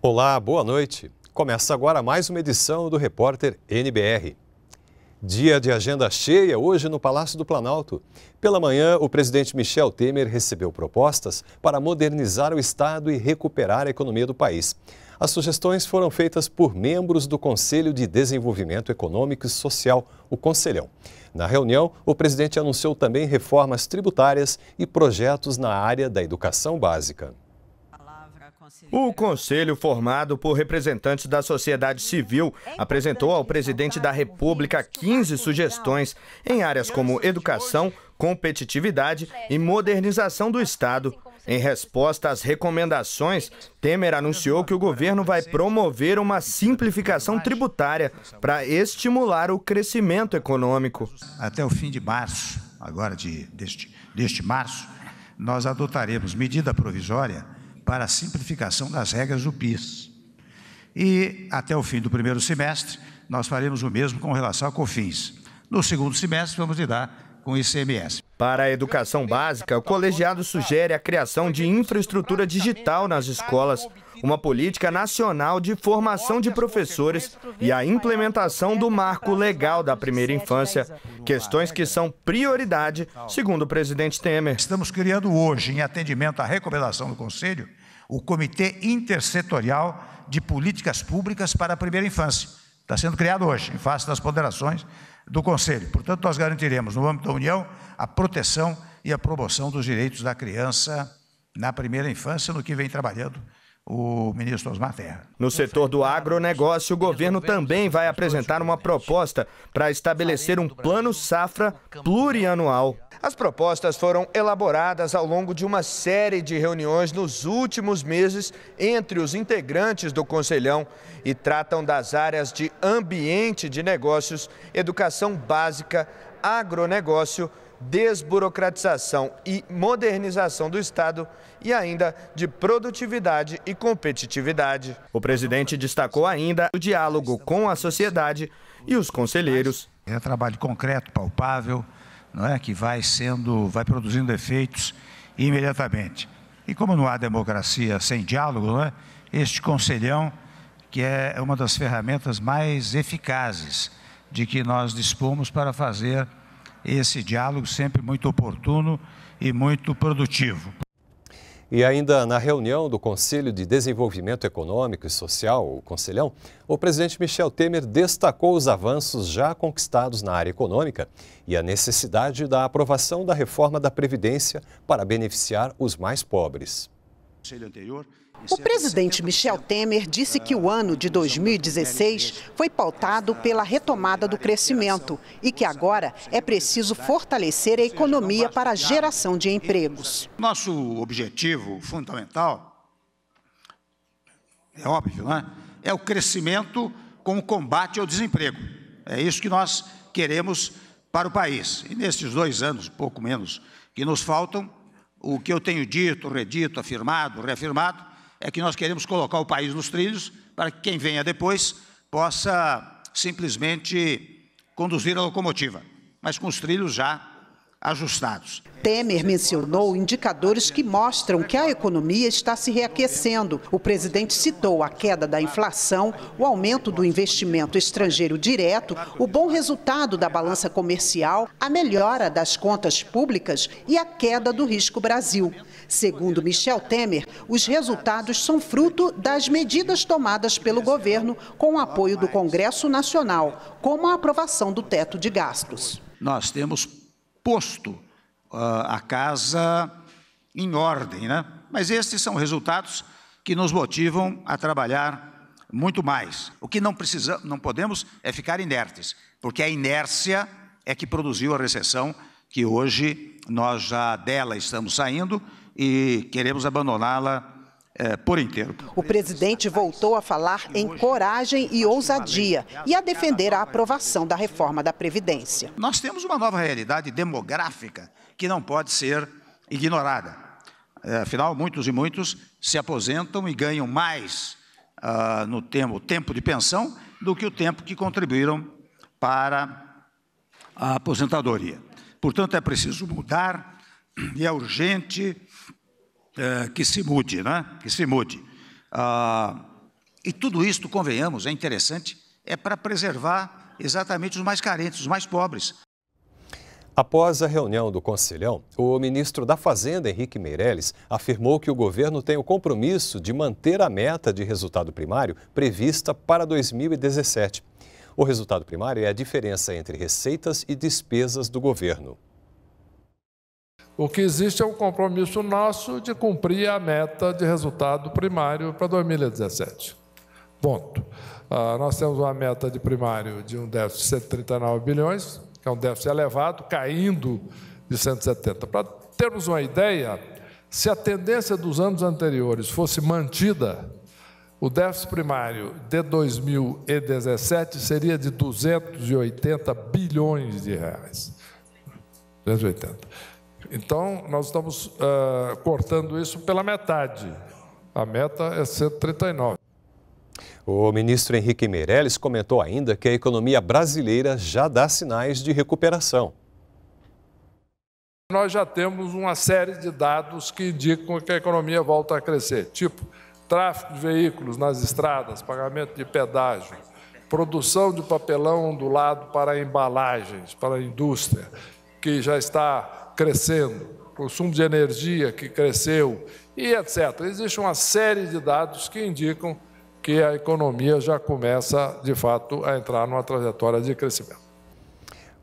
Olá, boa noite. Começa agora mais uma edição do Repórter NBR. Dia de agenda cheia hoje no Palácio do Planalto. Pela manhã, o presidente Michel Temer recebeu propostas para modernizar o Estado e recuperar a economia do país. As sugestões foram feitas por membros do Conselho de Desenvolvimento Econômico e Social, o Conselhão. Na reunião, o presidente anunciou também reformas tributárias e projetos na área da educação básica. O conselho, formado por representantes da sociedade civil, é apresentou ao presidente da República 15 sugestões em áreas como educação, competitividade e é modernização do Estado. Assim em resposta às recomendações, Temer anunciou que o governo vai promover uma simplificação tributária para estimular o crescimento econômico. Até o fim de março, agora de, deste, deste março, nós adotaremos medida provisória para a simplificação das regras do PIS. E até o fim do primeiro semestre, nós faremos o mesmo com relação a COFINS. No segundo semestre, vamos lidar com ICMS. Para a educação básica, o colegiado sugere a criação de infraestrutura digital nas escolas, uma política nacional de formação de professores e a implementação do marco legal da primeira infância, questões que são prioridade, segundo o presidente Temer. Estamos criando hoje, em atendimento à recomendação do Conselho, o Comitê Intersetorial de Políticas Públicas para a Primeira Infância Está sendo criado hoje, em face das ponderações do Conselho. Portanto, nós garantiremos, no âmbito da União, a proteção e a promoção dos direitos da criança na primeira infância, no que vem trabalhando o ministro Osmar Terra. No setor do agronegócio, o governo também vai apresentar uma proposta para estabelecer um plano safra plurianual. As propostas foram elaboradas ao longo de uma série de reuniões nos últimos meses entre os integrantes do Conselhão e tratam das áreas de ambiente de negócios, educação básica, agronegócio, desburocratização e modernização do Estado e ainda de produtividade e competitividade. O presidente destacou ainda o diálogo com a sociedade e os conselheiros. É um trabalho concreto, palpável, não é que vai sendo, vai produzindo efeitos imediatamente. E como não há democracia sem diálogo, não é? este conselhão que é uma das ferramentas mais eficazes de que nós dispomos para fazer esse diálogo sempre muito oportuno e muito produtivo. E ainda na reunião do Conselho de Desenvolvimento Econômico e Social, o Conselhão, o presidente Michel Temer destacou os avanços já conquistados na área econômica e a necessidade da aprovação da reforma da Previdência para beneficiar os mais pobres. O é presidente Michel Temer disse que o ah, ano de 2016 foi pautado pela retomada do crescimento é e que agora é preciso fortalecer a economia para a geração de empregos. Nosso objetivo fundamental, é óbvio, não é? é o crescimento com o combate ao desemprego. É isso que nós queremos para o país. E nesses dois anos, pouco menos, que nos faltam, o que eu tenho dito, redito, afirmado, reafirmado, é que nós queremos colocar o país nos trilhos para que quem venha depois possa simplesmente conduzir a locomotiva, mas com os trilhos já ajustados. Temer mencionou indicadores que mostram que a economia está se reaquecendo. O presidente citou a queda da inflação, o aumento do investimento estrangeiro direto, o bom resultado da balança comercial, a melhora das contas públicas e a queda do risco Brasil. Segundo Michel Temer, os resultados são fruto das medidas tomadas pelo governo com o apoio do Congresso Nacional, como a aprovação do teto de gastos. Nós temos posto uh, a casa em ordem, né? Mas estes são resultados que nos motivam a trabalhar muito mais. O que não precisamos, não podemos é ficar inertes, porque a inércia é que produziu a recessão que hoje nós já dela estamos saindo e queremos abandoná-la é, por inteiro. O presidente voltou a falar em coragem e ousadia e a defender a aprovação da reforma da Previdência. Nós temos uma nova realidade demográfica que não pode ser ignorada. É, afinal, muitos e muitos se aposentam e ganham mais uh, no tempo, tempo de pensão do que o tempo que contribuíram para a aposentadoria. Portanto, é preciso mudar e é urgente é, que se mude, né? que se mude. Ah, e tudo isso, convenhamos, é interessante, é para preservar exatamente os mais carentes, os mais pobres. Após a reunião do Conselhão, o ministro da Fazenda, Henrique Meirelles, afirmou que o governo tem o compromisso de manter a meta de resultado primário prevista para 2017. O resultado primário é a diferença entre receitas e despesas do governo. O que existe é um compromisso nosso de cumprir a meta de resultado primário para 2017. Ponto. Ah, nós temos uma meta de primário de um déficit de 139 bilhões, que é um déficit elevado, caindo de 170. Para termos uma ideia, se a tendência dos anos anteriores fosse mantida, o déficit primário de 2017 seria de 280 bilhões de reais. 280. Então, nós estamos uh, cortando isso pela metade. A meta é 139. O ministro Henrique Meirelles comentou ainda que a economia brasileira já dá sinais de recuperação. Nós já temos uma série de dados que indicam que a economia volta a crescer, tipo tráfego de veículos nas estradas, pagamento de pedágio, produção de papelão ondulado para embalagens, para a indústria, que já está crescendo, consumo de energia que cresceu e etc. Existe uma série de dados que indicam que a economia já começa, de fato, a entrar numa trajetória de crescimento.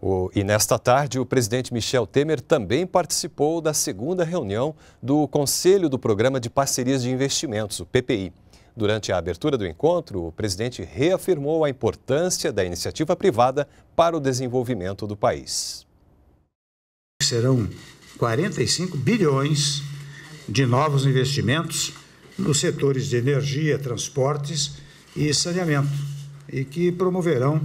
O, e nesta tarde, o presidente Michel Temer também participou da segunda reunião do Conselho do Programa de Parcerias de Investimentos, o PPI. Durante a abertura do encontro, o presidente reafirmou a importância da iniciativa privada para o desenvolvimento do país serão 45 bilhões de novos investimentos nos setores de energia, transportes e saneamento, e que promoverão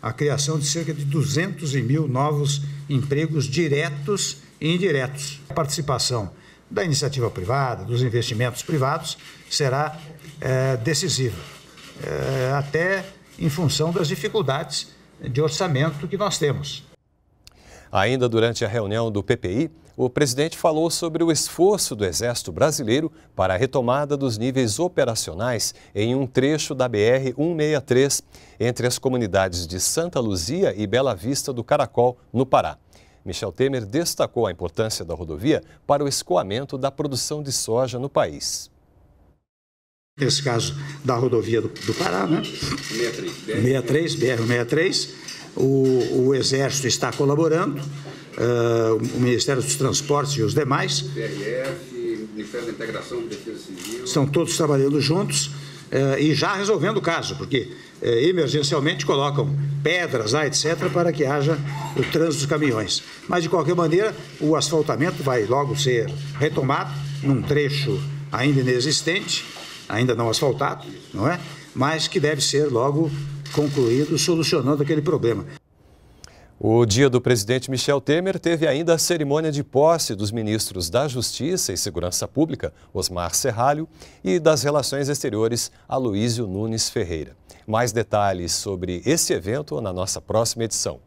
a criação de cerca de 200 mil novos empregos diretos e indiretos. A participação da iniciativa privada, dos investimentos privados, será é, decisiva, é, até em função das dificuldades de orçamento que nós temos. Ainda durante a reunião do PPI, o presidente falou sobre o esforço do Exército Brasileiro para a retomada dos níveis operacionais em um trecho da BR-163 entre as comunidades de Santa Luzia e Bela Vista do Caracol, no Pará. Michel Temer destacou a importância da rodovia para o escoamento da produção de soja no país nesse caso da rodovia do, do Pará, né? 63, BR-63, o, o Exército está colaborando, uh, o Ministério dos Transportes e os demais. PRF, Ministério da Integração, Defesa Civil. Estão todos trabalhando juntos uh, e já resolvendo o caso, porque uh, emergencialmente colocam pedras lá, etc., para que haja o trânsito dos caminhões. Mas, de qualquer maneira, o asfaltamento vai logo ser retomado num trecho ainda inexistente, ainda não asfaltado, não é? Mas que deve ser logo concluído, solucionando aquele problema. O dia do presidente Michel Temer teve ainda a cerimônia de posse dos ministros da Justiça e Segurança Pública, Osmar Serralho, e das Relações Exteriores, Aloísio Nunes Ferreira. Mais detalhes sobre esse evento na nossa próxima edição.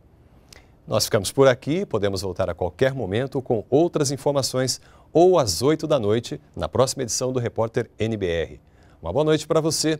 Nós ficamos por aqui, podemos voltar a qualquer momento com outras informações ou às 8 da noite na próxima edição do Repórter NBR. Uma boa noite para você,